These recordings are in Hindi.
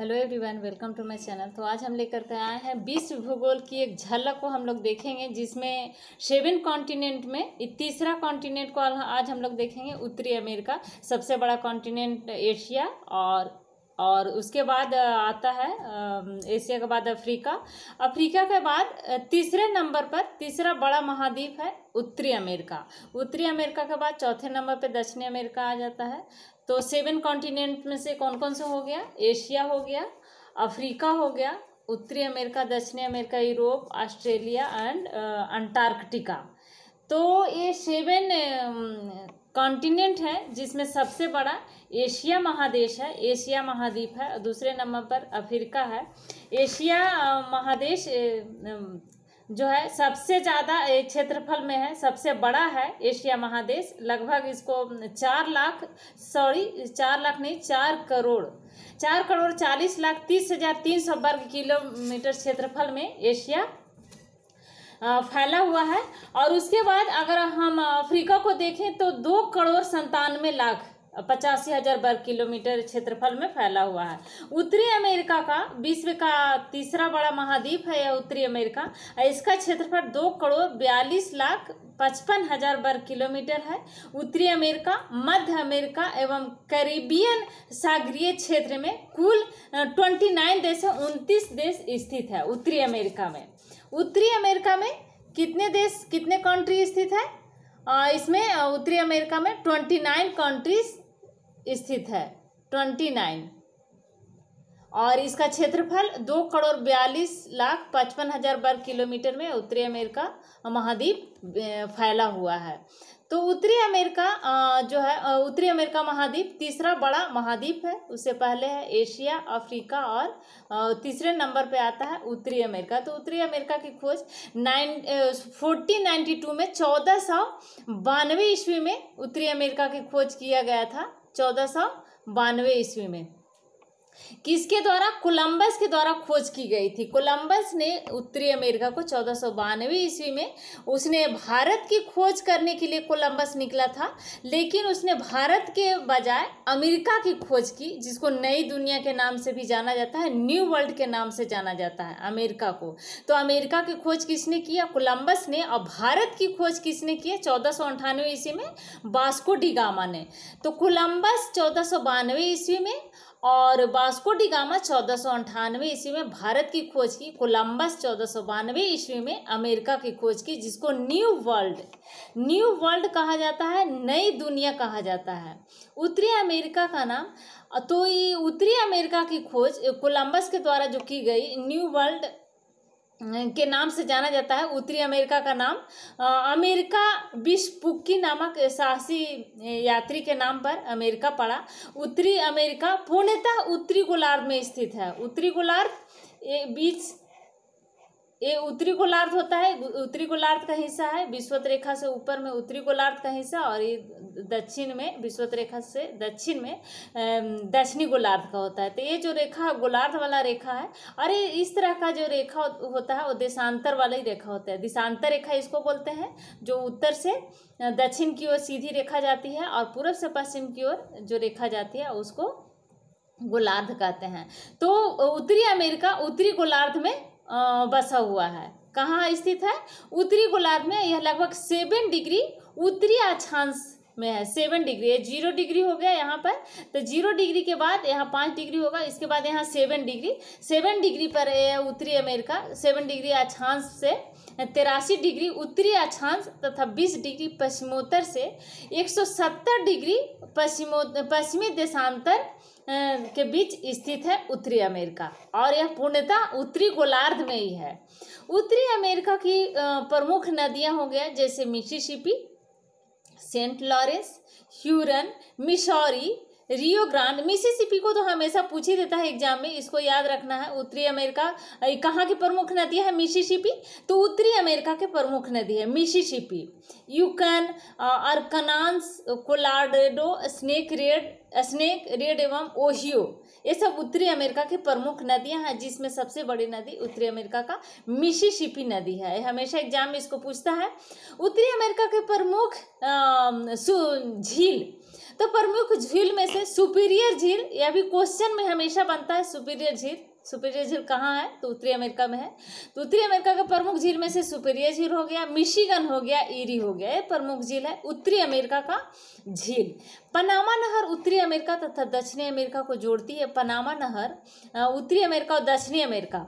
hello everyone welcome to my channel तो आज हम लेकर के आए हैं विश्व भूगोल की एक झलक को हम लोग देखेंगे जिसमें सेवन कॉन्टिनेंट में तीसरा कॉन्टिनेंट को आज हम लोग देखेंगे उत्तरी अमेरिका सबसे बड़ा कॉन्टिनेंट एशिया और और उसके बाद आता है एशिया के बाद अफ्रीका अफ्रीका के बाद तीसरे नंबर पर तीसरा बड़ा महाद्वीप है उत्तरी अमेरिका उत्तरी अमेरिका के बाद चौथे नंबर पर दक्षिणी अमेरिका आ जाता है तो सेवन कॉन्टिनेंट में से कौन कौन से हो गया एशिया हो गया अफ्रीका हो गया उत्तरी अमेरिका दक्षिणी America Europe Australia and Antarctica तो ये सेवन कॉन्टिनेंट है जिसमें सबसे बड़ा एशिया महादेश है एशिया महाद्वीप है दूसरे नंबर पर अफ्रीका है एशिया महादेश जो है सबसे ज़्यादा क्षेत्रफल में है सबसे बड़ा है एशिया महादेश लगभग इसको चार लाख सॉरी चार लाख नहीं चार करोड़ चार करोड़ चालीस लाख तीस हजार तीन सौ वर्ग किलोमीटर क्षेत्रफल में एशिया फैला हुआ है और उसके बाद अगर हम अफ्रीका को देखें तो दो करोड़ संतानवे लाख पचासी हजार वर्ग किलोमीटर क्षेत्रफल में फैला हुआ है उत्तरी अमेरिका का विश्व का तीसरा बड़ा महाद्वीप है यह उत्तरी अमेरिका इसका क्षेत्रफल दो करोड़ बयालीस लाख पचपन हजार वर्ग किलोमीटर है उत्तरी अमेरिका मध्य अमेरिका एवं करीबियन सागरीय क्षेत्र में कुल ट्वेंटी नाइन देश उनतीस देश स्थित है उत्तरी अमेरिका में उत्तरी अमेरिका में कितने देश कितने कंट्री स्थित है इसमें उत्तरी अमेरिका में ट्वेंटी नाइन कंट्रीज स्थित है ट्वेंटी नाइन और इसका क्षेत्रफल दो करोड़ बयालीस लाख पचपन हजार वर्ग किलोमीटर में उत्तरी अमेरिका महाद्वीप फैला हुआ है तो उत्तरी अमेरिका जो है उत्तरी अमेरिका महाद्वीप तीसरा बड़ा महाद्वीप है उससे पहले है एशिया अफ्रीका और तीसरे नंबर पे आता है उत्तरी अमेरिका तो उत्तरी अमेरिका की खोज नाइन फोर्टीन नाइन्टी टू में चौदह सौ बानवे ईस्वी में उत्तरी अमेरिका की खोज किया गया था चौदह सौ बानवे ईस्वी में किसके द्वारा कोलंबस के द्वारा खोज की गई थी कोलंबस ने उत्तरी अमेरिका को चौदह सौ बानवे ईस्वी में उसने भारत की खोज करने के लिए कोलंबस निकला था लेकिन उसने भारत के बजाय अमेरिका की खोज की जिसको नई दुनिया के नाम से भी जाना जाता है न्यू वर्ल्ड के नाम से जाना जाता है अमेरिका को तो अमेरिका की खोज किसने किया कोलंबस ने और भारत की खोज किसने की चौदह सौ ईस्वी में बास्को डिगामा ने तो कोलंबस चौदह सौ बानवे ईस्वी में और बास्को डिगामा चौदह सौ अंठानवे ईस्वी में भारत की खोज की कोलंबस चौदह सौ बानवे ईस्वी में अमेरिका की खोज की जिसको न्यू वर्ल्ड न्यू वर्ल्ड कहा जाता है नई दुनिया कहा जाता है उत्तरी अमेरिका का नाम तो ये उत्तरी अमेरिका की खोज कोलंबस के द्वारा जो की गई न्यू वर्ल्ड के नाम से जाना जाता है उत्तरी अमेरिका का नाम आ, अमेरिका बिशपुक्की नामक साहसी यात्री के नाम पर अमेरिका पड़ा उत्तरी अमेरिका पूर्णतः उत्तरी गोलार्ध में स्थित है उत्तरी गोलार्ध बीच ये उत्तरी गोलार्ध होता है उत्तरी गोलार्ध का हिस्सा है विश्वत रेखा से ऊपर में उत्तरी गोलार्ध का हिस्सा और ये दक्षिण में विश्वत रेखा से दक्षिण में दक्षिणी गोलार्ध का होता है तो ये जो रेखा गोलार्ध वाला रेखा है और ये इस तरह का जो रेखा होता है वो देशांतर वाला ही रेखा होता है दिशांतर रेखा इसको बोलते हैं जो उत्तर से दक्षिण की ओर सीधी रेखा जाती है और पूर्व से पश्चिम की ओर जो रेखा जाती है उसको गोलार्ध कहते हैं तो उत्तरी अमेरिका उत्तरी गोलार्ध में बसा हुआ है कहाँ स्थित है उत्तरी गोलार्ध में यह लगभग सेवन डिग्री उत्तरी अक्षांश में है सेवन डिग्री है जीरो डिग्री हो गया यहाँ पर तो जीरो डिग्री के बाद यहाँ पाँच डिग्री होगा इसके बाद यहाँ सेवन डिग्री सेवन डिग्री पर उत्तरी अमेरिका सेवन डिग्री अक्षांश से तिरासी डिग्री उत्तरी अक्षांश तथा बीस डिग्री पश्चिमोत्तर से एक सौ सत्तर डिग्री पश्चिमो पश्चिमी देशांतर के बीच स्थित है उत्तरी अमेरिका और यह पूर्णतः उत्तरी गोलार्ध में ही है उत्तरी अमेरिका की प्रमुख नदियां हो गया जैसे Mississippi Saint Lawrence Huron Missouri Rio Grande Mississippi को तो हमेशा पूछ ही देता है एग्जाम में इसको याद रखना है उत्तरी अमेरिका कहाँ की प्रमुख नदी है मिसिसिपी तो उत्तरी अमेरिका की प्रमुख नदी है Mississippi Yukon Arkansas Colorado Snake Red Snake Red एवं ओहियो ये सब उत्तरी अमेरिका की प्रमुख नदियां हैं जिसमें सबसे बड़ी नदी उत्तरी अमेरिका का मिशीशिपी नदी है हमेशा एग्जाम में इसको पूछता है उत्तरी अमेरिका के प्रमुख झील तो प्रमुख झील में से सुपीरियर झील यह भी क्वेश्चन में हमेशा बनता है सुपीरियर झील सुपीरियर झील कहाँ है तो उत्तरी अमेरिका में है तो उत्तरी अमेरिका का प्रमुख झील में से सुपीरियर झील हो गया मिशिगन हो गया ईरी हो गया ये प्रमुख झील है उत्तरी अमेरिका का झील पनामा नहर उत्तरी अमेरिका तथा दक्षिणी अमेरिका को जोड़ती है पनामा नहर उत्तरी अमेरिका और दक्षिणी अमेरिका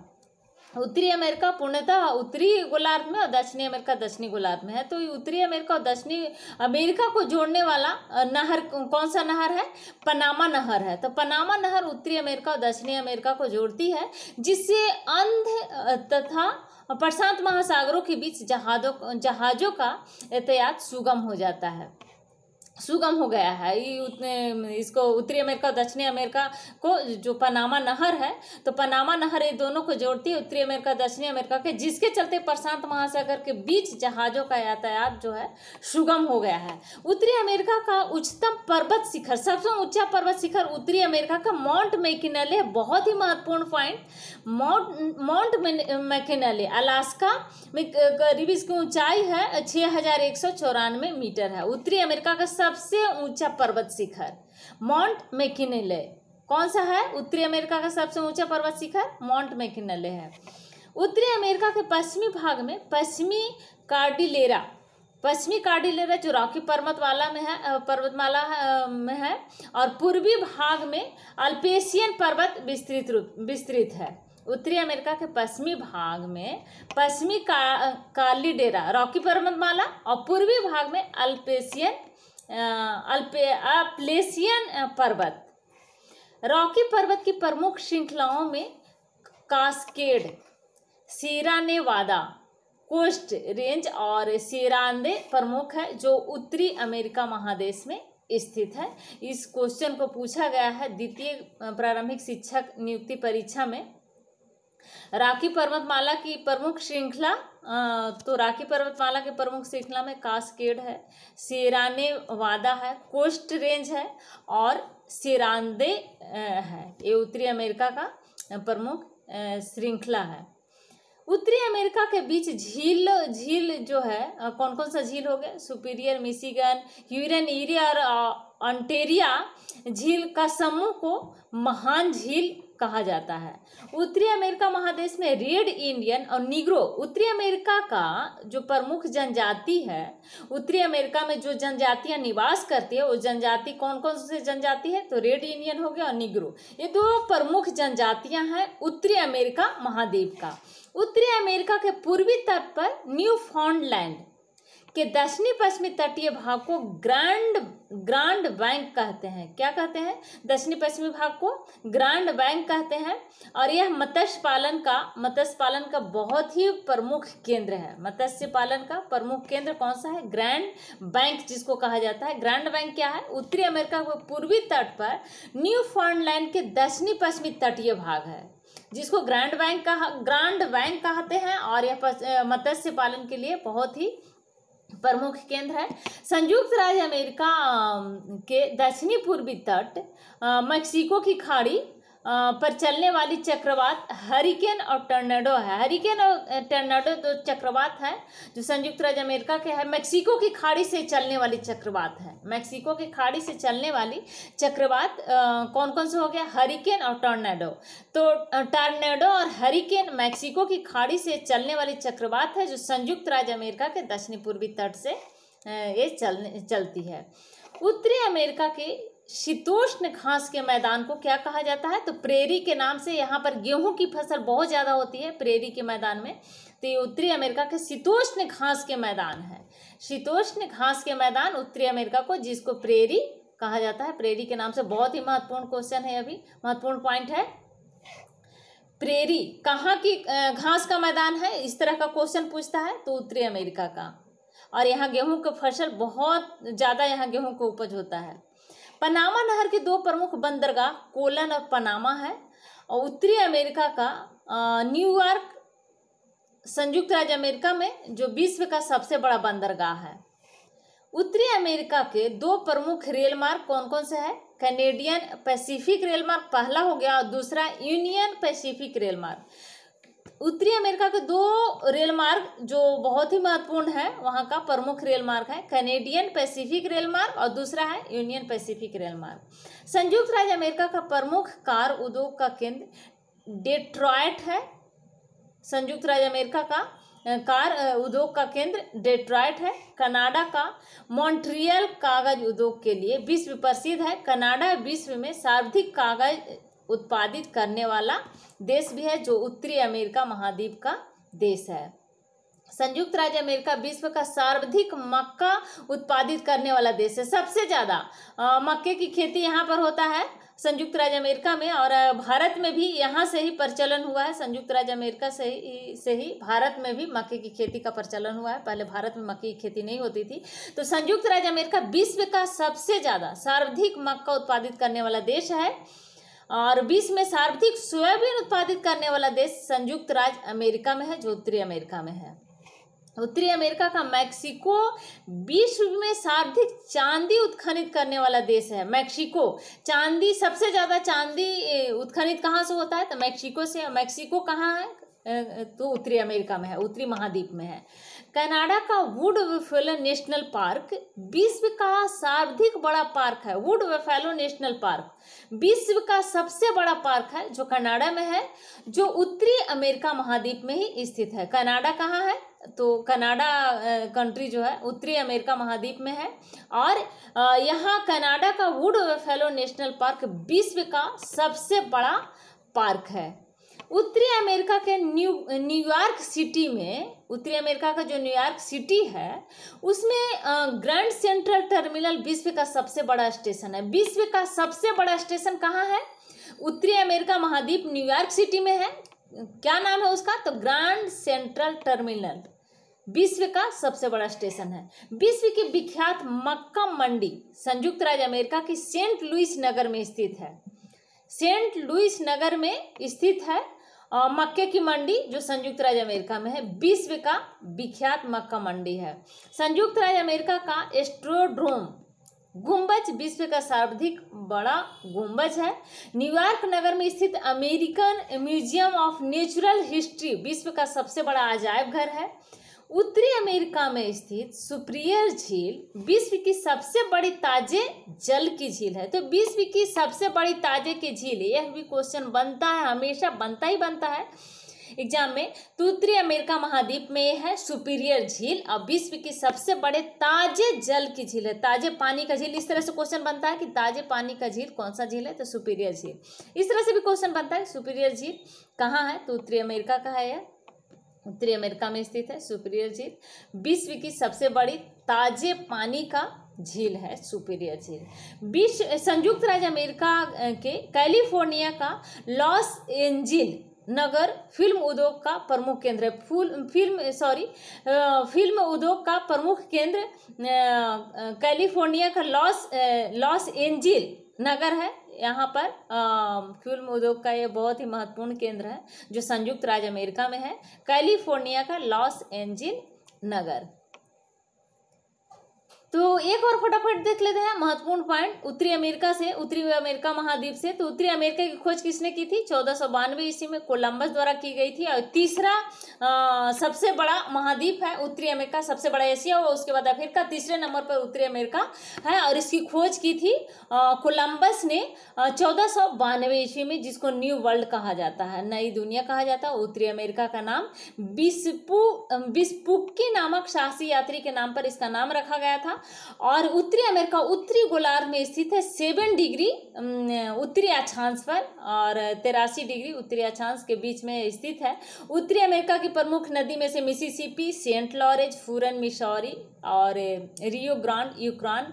उत्तरी अमेरिका पूर्णतः उत्तरी गोलार्ध में और दक्षिणी अमेरिका दक्षिणी गोलार्ध में है तो उत्तरी अमेरिका और दक्षिणी अमेरिका को जोड़ने वाला नहर कौन सा नहर है पनामा नहर है तो पनामा नहर उत्तरी अमेरिका और दक्षिणी अमेरिका को जोड़ती है जिससे अंध तथा प्रशांत महासागरों के बीच जहाजों जहाज़ों का एहतियात सुगम हो जाता है सुगम हो गया है ये उतने इसको उत्तरी अमेरिका दक्षिणी अमेरिका को जो पनामा नहर है तो पनामा नहर ये दोनों को जोड़ती है उत्तरी अमेरिका दक्षिणी अमेरिका के जिसके चलते प्रशांत महासागर के बीच जहाज़ों का यातायात जो है सुगम हो गया है उत्तरी अमेरिका का उच्चतम पर्वत शिखर सबसे ऊंचा पर्वत शिखर उत्तरी अमेरिका का माउंट मैकिनले है बहुत ही महत्वपूर्ण point Mount Mount McKinley Alaska में करीब इसकी ऊंचाई है छः मीटर है उत्तरी अमेरिका का सब सबसे ऊंचा पर्वत शिखर माउंट मैकिनले कौन सा है उत्तरी अमेरिका का सबसे ऊंचा पर्वत शिखर माउंट मैकिनले है उत्तरी अमेरिका के पश्चिमी भाग में पश्चिमी कार्डिलेरा पश्चिमी कार्डिलेरा जो रॉकी पर्वतमाला में है पर्वतमाला में है और पूर्वी भाग में अल्पेशियन पर्वत विस्तृत रूप विस्तृत है उत्तरी अमेरिका के पश्चिमी भाग में पश्चिमी का, काली रॉकी पर्वतमाला और पूर्वी भाग में अल्पेशियन अप्लेसियन पर्वत रॉकी पर्वत की प्रमुख श्रृंखलाओं में कास्केड सीरा ने वादा कोस्ट रेंज और सीरांदे प्रमुख है जो उत्तरी अमेरिका महादेश में स्थित है इस क्वेश्चन को पूछा गया है द्वितीय प्रारंभिक शिक्षक नियुक्ति परीक्षा में राखी पर्वतमाला की प्रमुख श्रृंखला तो राखी पर्वतमाला के प्रमुख श्रृंखला में कास्केड है सिराने वादा है कोस्ट रेंज है और सिरानदे है ये उत्तरी अमेरिका का प्रमुख श्रृंखला है उत्तरी अमेरिका के बीच झील झील जो है कौन कौन सा झील हो गया सुपीरियर मिशिगन यूरन ईरिया और अंटेरिया झील का समूह को महान झील कहा जाता है उत्तरी अमेरिका महादेश में रेड इंडियन और निग्रो उत्तरी अमेरिका का जो प्रमुख जनजाति है उत्तरी अमेरिका में जो जनजातियां निवास करती है वो जनजाति कौन कौन से जनजाति है तो रेड इंडियन हो गया और निग्रो ये दो प्रमुख जनजातियां हैं उत्तरी अमेरिका महाद्वीप का उत्तरी अमेरिका के पूर्वी तट पर न्यू फाउंडलैंड के दक्षिणी पश्चिमी तटीय भाग को ग्रैंड ग्रांड बैंक कहते हैं क्या कहते हैं दक्षिणी पश्चिमी भाग को ग्रांड बैंक कहते हैं और यह मत्स्य पालन का मत्स्य पालन का बहुत ही प्रमुख केंद्र है मत्स्य पालन का प्रमुख केंद्र कौन सा है ग्रैंड बैंक जिसको कहा जाता है ग्रैंड बैंक क्या है उत्तरी अमेरिका के पूर्वी तट पर न्यू फाउंडलैंड के दक्षिणी पश्चिमी तटीय भाग है जिसको ग्रैंड बैंक कहा ग्रांड बैंक कहते हैं और यह मत्स्य पालन के लिए बहुत ही प्रमुख केंद्र है संयुक्त राज्य अमेरिका के दक्षिणी पूर्वी तट मैक्सिको की खाड़ी पर चलने वाली चक्रवात हरिकेन और टर्नेडो है हरिकेन और टर्नेडो दो चक्रवात हैं जो संयुक्त राज्य अमेरिका के है मैक्सिको की खाड़ी से चलने वाली चक्रवात है मैक्सिको की खाड़ी से चलने वाली चक्रवात कौन कौन से हो गया हरिकेन और टर्नेडो तो टर्नेडो और हरिकेन मैक्सिको की खाड़ी से चलने वाली चक्रवात है जो संयुक्त राज्य अमेरिका के दक्षिणी पूर्वी तट से ये चलने चलती है उत्तरी अमेरिका के शीतोष्ण घास के मैदान को क्या कहा जाता है तो प्रेरी के नाम से यहाँ पर गेहूं की फसल बहुत ज़्यादा होती है प्रेरी के मैदान में तो ये उत्तरी अमेरिका के शीतोष्ण घास के मैदान है शीतोष्ण घास के मैदान उत्तरी अमेरिका को जिसको प्रेरी कहा जाता है प्रेरी के नाम से बहुत ही महत्वपूर्ण क्वेश्चन है अभी महत्वपूर्ण पॉइंट है प्रेरी कहाँ की घास का मैदान है इस तरह का क्वेश्चन पूछता है तो उत्तरी अमेरिका का और यहाँ गेहूं का फसल बहुत ज़्यादा यहाँ गेहूं का उपज होता है पनामा नहर के दो प्रमुख बंदरगाह कोलन और पनामा है और उत्तरी अमेरिका का न्यूयॉर्क संयुक्त राज्य अमेरिका में जो विश्व का सबसे बड़ा बंदरगाह है उत्तरी अमेरिका के दो प्रमुख रेल मार्ग कौन कौन से हैं कैनेडियन पैसिफिक रेल मार्ग पहला हो गया और दूसरा यूनियन पैसिफिक रेल मार्ग उत्तरी अमेरिका के दो रेल मार्ग जो बहुत ही महत्वपूर्ण है वहाँ का प्रमुख रेल मार्ग है कैनेडियन पैसिफिक रेल मार्ग और दूसरा है यूनियन पैसिफिक रेल मार्ग संयुक्त राज्य अमेरिका का प्रमुख कार उद्योग का केंद्र डेट्रॉयट है संयुक्त राज्य अमेरिका का कार उद्योग का केंद्र डेट्रॉयट है कनाडा का मॉन्ट्रियल कागज उद्योग के लिए विश्व प्रसिद्ध है कनाडा विश्व में सर्वाधिक कागज उत्पादित करने वाला देश भी है जो उत्तरी अमेरिका महाद्वीप का देश है संयुक्त राज्य अमेरिका विश्व का सर्वाधिक मक्का उत्पादित करने वाला देश है सबसे ज़्यादा मक्के की खेती यहाँ पर होता है संयुक्त राज्य अमेरिका में और भारत में भी यहाँ से ही प्रचलन हुआ है संयुक्त राज्य अमेरिका से ही से ही भारत में भी मक्के की खेती का प्रचलन हुआ है पहले भारत में मक्के की खेती नहीं होती थी तो संयुक्त राज्य अमेरिका विश्व का सबसे ज़्यादा सर्वाधिक मक्का उत्पादित करने वाला देश है और विश्व में सर्वाधिक सोयाबीन उत्पादित करने वाला देश संयुक्त राज्य अमेरिका में है जो उत्तरी अमेरिका में है उत्तरी अमेरिका का मैक्सिको विश्व में सर्वाधिक चांदी उत्खनित करने वाला देश है मैक्सिको चांदी सबसे ज़्यादा चांदी उत्खनित कहाँ से होता है तो मैक्सिको से मैक्सिको कहाँ है तो उत्तरी अमेरिका में है उत्तरी महाद्वीप में है कनाडा का वुड वेफेलो नेशनल पार्क विश्व का सर्वाधिक बड़ा पार्क है वुड वेफेलो नेशनल पार्क विश्व का सबसे बड़ा पार्क है जो कनाडा में है जो उत्तरी अमेरिका महाद्वीप में ही स्थित है कनाडा कहाँ है तो कनाडा कंट्री जो है उत्तरी अमेरिका महाद्वीप में है और यहाँ कनाडा का वुड वेफेलो नेशनल पार्क विश्व का सबसे बड़ा पार्क है उत्तरी अमेरिका के न्यू न्यूयॉर्क सिटी में उत्तरी अमेरिका का जो न्यूयॉर्क सिटी है उसमें ग्रैंड सेंट्रल टर्मिनल विश्व का सबसे बड़ा स्टेशन है विश्व का सबसे बड़ा स्टेशन कहाँ है उत्तरी अमेरिका महाद्वीप न्यूयॉर्क सिटी में है क्या नाम है उसका तो ग्रैंड सेंट्रल टर्मिनल विश्व का सबसे बड़ा स्टेशन है विश्व की विख्यात मक्का मंडी संयुक्त राज्य अमेरिका की सेंट लुइस नगर में स्थित है सेंट लुइस नगर में स्थित है मक्के की मंडी जो संयुक्त राज्य अमेरिका में है विश्व का विख्यात मक्का मंडी है संयुक्त राज्य अमेरिका का एस्ट्रोड्रोम गुंबज विश्व का सर्वाधिक बड़ा गुंबज है न्यूयॉर्क नगर में स्थित American Museum of Natural History विश्व का सबसे बड़ा अजायब घर है उत्तरी अमेरिका में स्थित सुप्रियर झील विश्व की सबसे बड़ी ताजे जल की झील है तो विश्व की सबसे बड़ी ताजे की झील यह भी क्वेश्चन बनता है हमेशा बनता ही बनता है एग्जाम में तो उत्तरी अमेरिका महाद्वीप में यह है सुपीरियर झील और विश्व की सबसे बड़े ताजे जल की झील है ताजे पानी का झील इस तरह से क्वेश्चन बनता है कि ताजे पानी का झील कौन सा झील है तो सुपीरियर झील इस तरह से भी क्वेश्चन बनता है सुपीरियर झील कहाँ है तो उत्तरी अमेरिका का है यह उत्तरी अमेरिका में स्थित है सुपीरियर झील विश्व की सबसे बड़ी ताजे पानी का झील है सुपीरियर झील विश्व संयुक्त राज्य अमेरिका के कैलिफोर्निया का लॉस एंजिल नगर फिल्म उद्योग का प्रमुख केंद्र है फुल फिल्म सॉरी फिल्म उद्योग का प्रमुख केंद्र कैलिफोर्निया का लॉस लॉस एंजिल नगर है यहाँ पर फ्यूल उद्योग का ये बहुत ही महत्वपूर्ण केंद्र है जो संयुक्त राज्य अमेरिका में है कैलिफोर्निया का लॉस एंजिल नगर तो एक और फटाफट देख लेते हैं महत्वपूर्ण पॉइंट उत्तरी अमेरिका से उत्तरी अमेरिका महाद्वीप से तो उत्तरी अमेरिका की खोज किसने की थी चौदह सौ बानवे ईस्वी में कोलंबस द्वारा की गई थी और तीसरा आ, सबसे बड़ा महाद्वीप है उत्तरी अमेरिका सबसे बड़ा एशिया और उसके बाद अफ्रीका तीसरे नंबर पर उत्तरी अमेरिका है और इसकी खोज की थी कोलम्बस ने चौदह सौ बानवे ईस्वी में जिसको न्यू वर्ल्ड कहा जाता है नई दुनिया कहा जाता है उत्तरी अमेरिका का नाम बिस्पू बिस्पुक्की नामक साहसी यात्री के नाम पर इसका नाम रखा गया था और उत्तरी अमेरिका उत्तरी गोलार्ध में स्थित है सेवन डिग्री उत्तरी अक्षांश पर और तेरासी डिग्री उत्तरी अक्षांश के बीच में स्थित है उत्तरी अमेरिका की प्रमुख नदी में से मिसिसिपी सेंट लॉरेज फूरन मिशौरी और रियो ग्रांड यूक्रान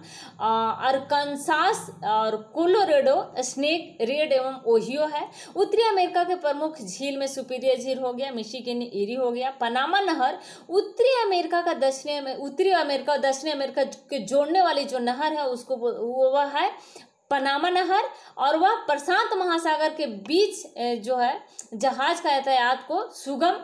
अरकनसास और कोलोरेडो स्नेक रेड एवं ओहियो है उत्तरी अमेरिका के प्रमुख झील में सुपीरियर झील हो गया मिशिगन इरी हो गया पनामा नहर उत्तरी अमेरिका का दक्षिणी उत्तरी अमेरिका और दक्षिणी अमेरिका के जोड़ने वाली जो नहर है उसको वो वह है पनामा नहर और वह प्रशांत महासागर के बीच जो है जहाज का यातायात को सुगम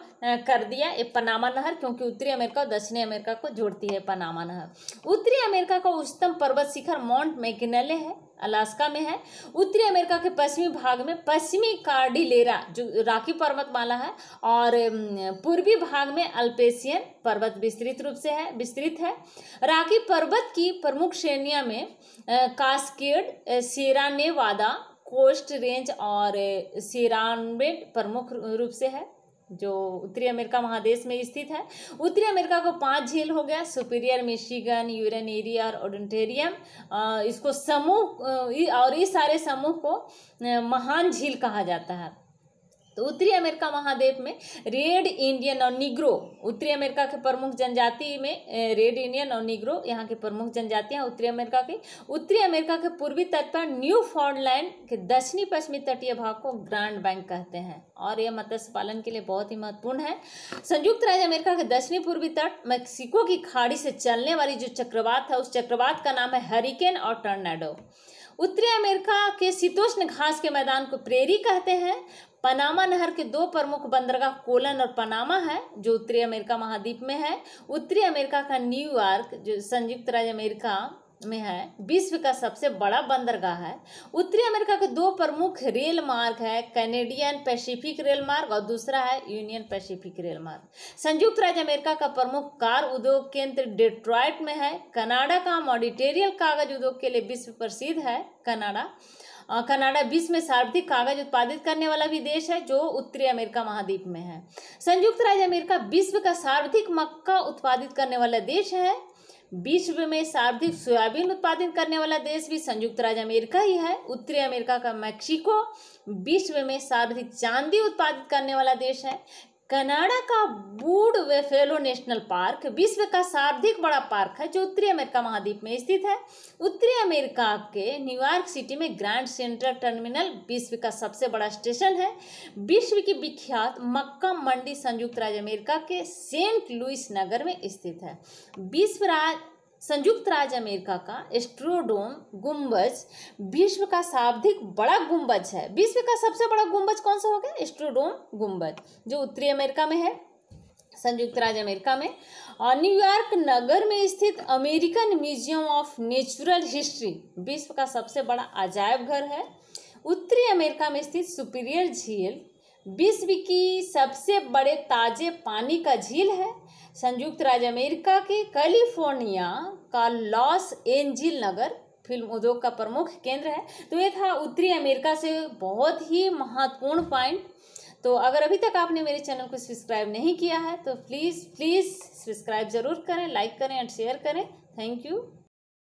कर दिया ये पनामा नहर क्योंकि उत्तरी अमेरिका और दक्षिणी अमेरिका को जोड़ती है पनामा नहर उत्तरी अमेरिका का उच्चतम पर्वत शिखर माउंट मैकिनले है अलास्का में है उत्तरी अमेरिका के पश्चिमी भाग में पश्चिमी कार्डिलेरा जो राखी पर्वतमाला है और पूर्वी भाग में अल्पेसियन पर्वत विस्तृत रूप से है विस्तृत है राखी पर्वत की प्रमुख श्रेणियाँ में कास्केड सेरानेवादा कोस्ट रेंज और सिरानबेड प्रमुख रूप से है जो उत्तरी अमेरिका महादेश में स्थित है उत्तरी अमेरिका को पांच झील हो गया सुपीरियर मिशिगन एरिया और ओडेंटेरियम इसको समूह और इस सारे समूह को महान झील कहा जाता है तो उत्तरी अमेरिका महाद्वीप में रेड इंडियन और निग्रो उत्तरी अमेरिका के प्रमुख जनजाति में रेड इंडियन और निग्रो यहाँ के प्रमुख जनजातियाँ उत्तरी अमेरिका की उत्तरी अमेरिका के पूर्वी तट पर न्यू फाउंडलैंड के दक्षिणी पश्चिमी तटीय भाग को ग्रांड बैंक कहते हैं और यह मत्स्य पालन के लिए बहुत ही महत्वपूर्ण है संयुक्त राज्य अमेरिका के दक्षिणी पूर्वी तट मैक्सिको की खाड़ी से चलने वाली जो चक्रवात है उस चक्रवात का नाम है हरिकेन और टर्नाडो उत्तरी अमेरिका के शीतोष्ण घास के मैदान को प्रेरी कहते हैं पनामा नहर के दो प्रमुख बंदरगाह कोलन और पनामा है जो उत्तरी अमेरिका महाद्वीप में है उत्तरी अमेरिका का न्यूयॉर्क जो संयुक्त राज्य अमेरिका में है विश्व का सबसे बड़ा बंदरगाह है उत्तरी अमेरिका के दो प्रमुख रेल मार्ग है कैनेडियन पैसिफिक रेल मार्ग और दूसरा है यूनियन पैसिफिक रेल मार्ग संयुक्त राज्य अमेरिका का प्रमुख कार उद्योग केंद्र डेट्रॉयट में है कनाडा का मॉडिटेरियल कागज उद्योग के लिए विश्व प्रसिद्ध है कनाडा कनाडा विश्व में सर्वाधिक कागज उत्पादित करने वाला भी देश है जो उत्तरी अमेरिका महाद्वीप में है संयुक्त राज्य अमेरिका विश्व का सर्वाधिक मक्का उत्पादित करने वाला देश है विश्व में सर्वाधिक सोयाबीन उत्पादित करने वाला देश भी संयुक्त राज्य अमेरिका ही है उत्तरी अमेरिका का मैक्सिको विश्व में सर्वाधिक चांदी उत्पादित करने वाला देश है कनाडा का बूड वेफेलो नेशनल पार्क विश्व का सर्वाधिक बड़ा पार्क है जो उत्तरी अमेरिका महाद्वीप में स्थित है उत्तरी अमेरिका के न्यूयॉर्क सिटी में ग्रैंड सेंट्रल टर्मिनल विश्व का सबसे बड़ा स्टेशन है विश्व की विख्यात मक्का मंडी संयुक्त राज्य अमेरिका के सेंट लुइस नगर में स्थित है विश्व राज्य संयुक्त राज्य अमेरिका का एस्ट्रोडोम गुंबज विश्व का सर्वाधिक बड़ा गुंबज है विश्व का सबसे बड़ा गुंबज कौन सा हो गया एस्ट्रोडोम गुंबज जो उत्तरी अमेरिका में है संयुक्त राज्य अमेरिका में और न्यूयॉर्क नगर में स्थित American Museum of Natural History विश्व का सबसे बड़ा अजायब घर है उत्तरी अमेरिका में स्थित सुपीरियर झील विश्व की सबसे बड़े ताजे पानी का झील है संयुक्त राज्य अमेरिका के कैलिफोर्निया का लॉस एंजिल नगर फिल्म उद्योग का प्रमुख केंद्र है तो ये था उत्तरी अमेरिका से बहुत ही महत्वपूर्ण पॉइंट तो अगर अभी तक आपने मेरे चैनल को सब्सक्राइब नहीं किया है तो प्लीज़ प्लीज़ सब्सक्राइब ज़रूर करें लाइक करें एंड शेयर करें थैंक यू